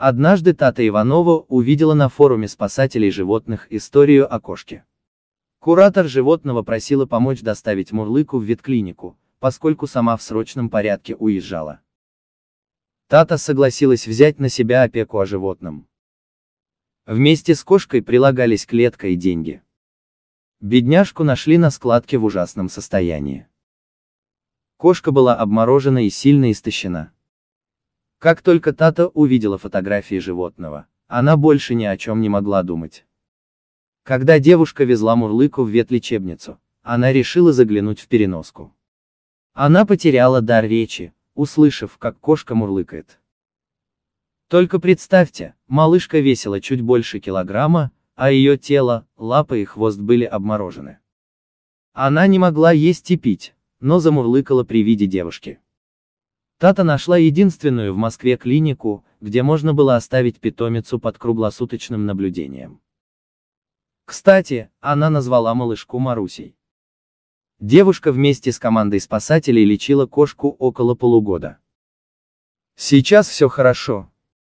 Однажды Тата Иванова увидела на форуме спасателей животных историю о кошке. Куратор животного просила помочь доставить Мурлыку в ветклинику, поскольку сама в срочном порядке уезжала. Тата согласилась взять на себя опеку о животном. Вместе с кошкой прилагались клетка и деньги. Бедняжку нашли на складке в ужасном состоянии. Кошка была обморожена и сильно истощена. Как только Тата увидела фотографии животного, она больше ни о чем не могла думать. Когда девушка везла Мурлыку в ветлечебницу, она решила заглянуть в переноску. Она потеряла дар речи, услышав, как кошка мурлыкает. Только представьте, малышка весила чуть больше килограмма, а ее тело, лапы и хвост были обморожены. Она не могла есть и пить, но замурлыкала при виде девушки. Тата нашла единственную в Москве клинику, где можно было оставить питомицу под круглосуточным наблюдением. Кстати, она назвала малышку Марусей. Девушка вместе с командой спасателей лечила кошку около полугода. Сейчас все хорошо,